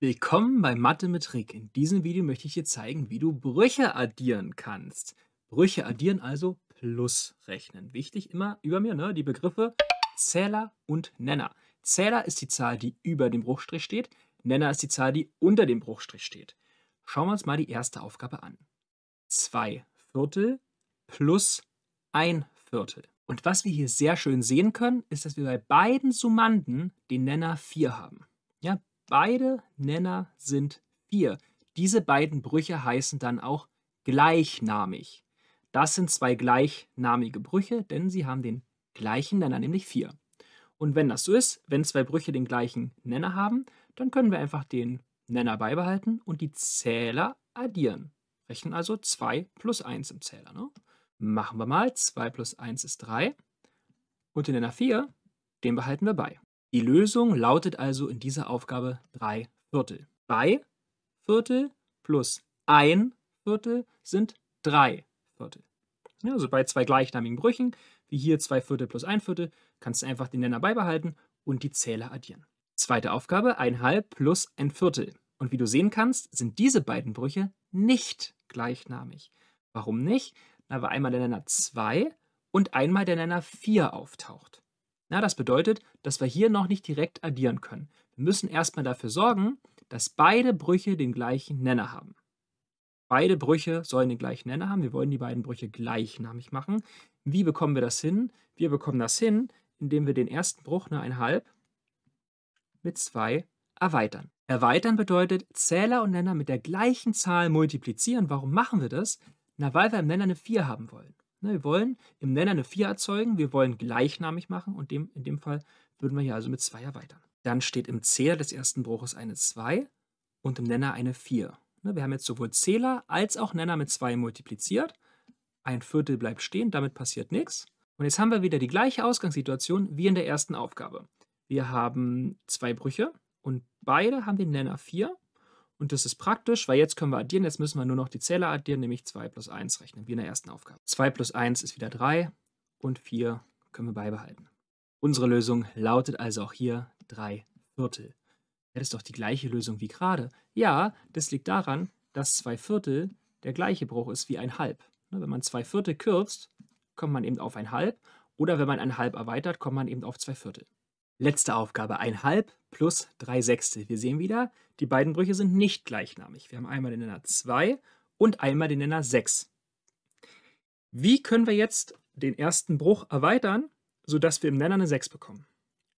Willkommen bei Mathe mit Rick. In diesem Video möchte ich dir zeigen, wie du Brüche addieren kannst. Brüche addieren also plus rechnen. Wichtig immer über mir ne, die Begriffe Zähler und Nenner. Zähler ist die Zahl, die über dem Bruchstrich steht. Nenner ist die Zahl, die unter dem Bruchstrich steht. Schauen wir uns mal die erste Aufgabe an. 2 Viertel plus 1 Viertel. Und was wir hier sehr schön sehen können, ist, dass wir bei beiden Summanden den Nenner 4 haben. Beide Nenner sind 4. Diese beiden Brüche heißen dann auch gleichnamig. Das sind zwei gleichnamige Brüche, denn sie haben den gleichen Nenner, nämlich 4. Und wenn das so ist, wenn zwei Brüche den gleichen Nenner haben, dann können wir einfach den Nenner beibehalten und die Zähler addieren. Rechnen also 2 plus 1 im Zähler. Ne? Machen wir mal. 2 plus 1 ist 3. Und den Nenner 4, den behalten wir bei. Die Lösung lautet also in dieser Aufgabe 3 Viertel. 3 Viertel plus 1 Viertel sind 3 Viertel. Ja, also bei zwei gleichnamigen Brüchen, wie hier 2 Viertel plus 1 Viertel, kannst du einfach den Nenner beibehalten und die Zähler addieren. Zweite Aufgabe, 1 halb plus 1 Viertel. Und wie du sehen kannst, sind diese beiden Brüche nicht gleichnamig. Warum nicht? Na, weil einmal der Nenner 2 und einmal der Nenner 4 auftaucht. Na, das bedeutet, dass wir hier noch nicht direkt addieren können. Wir müssen erstmal dafür sorgen, dass beide Brüche den gleichen Nenner haben. Beide Brüche sollen den gleichen Nenner haben. Wir wollen die beiden Brüche gleichnamig machen. Wie bekommen wir das hin? Wir bekommen das hin, indem wir den ersten Bruch, ne, einhalb, mit 2 erweitern. Erweitern bedeutet Zähler und Nenner mit der gleichen Zahl multiplizieren. Warum machen wir das? Na, weil wir im Nenner eine 4 haben wollen. Ne, wir wollen im Nenner eine 4 erzeugen, wir wollen gleichnamig machen und dem, in dem Fall würden wir hier also mit 2 erweitern. Dann steht im Zähler des ersten Bruches eine 2 und im Nenner eine 4. Ne, wir haben jetzt sowohl Zähler als auch Nenner mit 2 multipliziert. Ein Viertel bleibt stehen, damit passiert nichts. Und jetzt haben wir wieder die gleiche Ausgangssituation wie in der ersten Aufgabe. Wir haben zwei Brüche und beide haben den Nenner 4 und das ist praktisch, weil jetzt können wir addieren, jetzt müssen wir nur noch die Zähler addieren, nämlich 2 plus 1 rechnen, wie in der ersten Aufgabe. 2 plus 1 ist wieder 3 und 4 können wir beibehalten. Unsere Lösung lautet also auch hier 3 Viertel. das ist doch die gleiche Lösung wie gerade. Ja, das liegt daran, dass 2 Viertel der gleiche Bruch ist wie ein Halb. Ne, wenn man 2 Viertel kürzt, kommt man eben auf ein Halb. Oder wenn man ein Halb erweitert, kommt man eben auf 2 Viertel. Letzte Aufgabe, ein halb plus drei Sechstel. Wir sehen wieder, die beiden Brüche sind nicht gleichnamig. Wir haben einmal den Nenner 2 und einmal den Nenner 6. Wie können wir jetzt den ersten Bruch erweitern, sodass wir im Nenner eine 6 bekommen?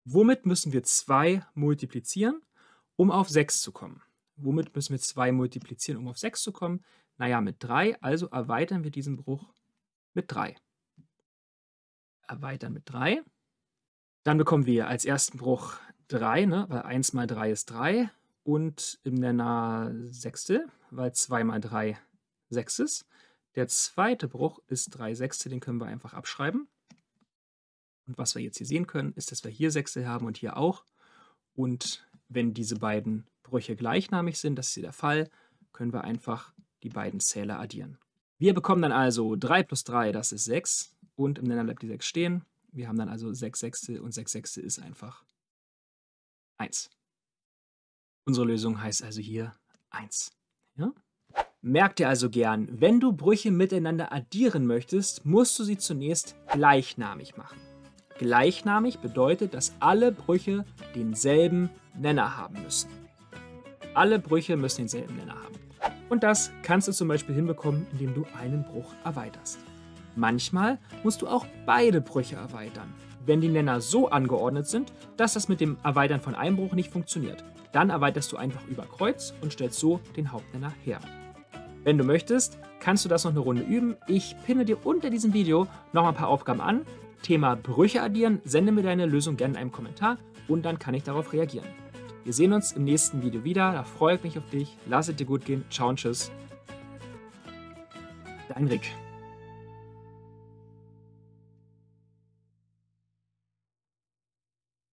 Womit müssen wir 2 multiplizieren, um auf 6 zu kommen? Womit müssen wir 2 multiplizieren, um auf 6 zu kommen? Naja, mit 3, also erweitern wir diesen Bruch mit 3. Erweitern mit 3. Dann bekommen wir als ersten Bruch 3, ne? weil 1 mal 3 ist 3 und im Nenner Sechstel, weil 2 mal 3 6 ist. Der zweite Bruch ist 3 Sechstel, den können wir einfach abschreiben. Und was wir jetzt hier sehen können, ist, dass wir hier Sechstel haben und hier auch. Und wenn diese beiden Brüche gleichnamig sind, das ist hier der Fall, können wir einfach die beiden Zähler addieren. Wir bekommen dann also 3 plus 3, das ist 6 und im Nenner bleibt die 6 stehen. Wir haben dann also 6 Sechstel und 6 Sechstel ist einfach 1. Unsere Lösung heißt also hier 1. Ja? Merk dir also gern, wenn du Brüche miteinander addieren möchtest, musst du sie zunächst gleichnamig machen. Gleichnamig bedeutet, dass alle Brüche denselben Nenner haben müssen. Alle Brüche müssen denselben Nenner haben. Und das kannst du zum Beispiel hinbekommen, indem du einen Bruch erweiterst. Manchmal musst du auch beide Brüche erweitern. Wenn die Nenner so angeordnet sind, dass das mit dem Erweitern von einem Bruch nicht funktioniert, dann erweiterst du einfach über Kreuz und stellst so den Hauptnenner her. Wenn du möchtest, kannst du das noch eine Runde üben. Ich pinne dir unter diesem Video noch ein paar Aufgaben an. Thema Brüche addieren, sende mir deine Lösung gerne in einem Kommentar und dann kann ich darauf reagieren. Wir sehen uns im nächsten Video wieder. Da freue ich mich auf dich. Lass es dir gut gehen. Ciao und tschüss. Dein Rick.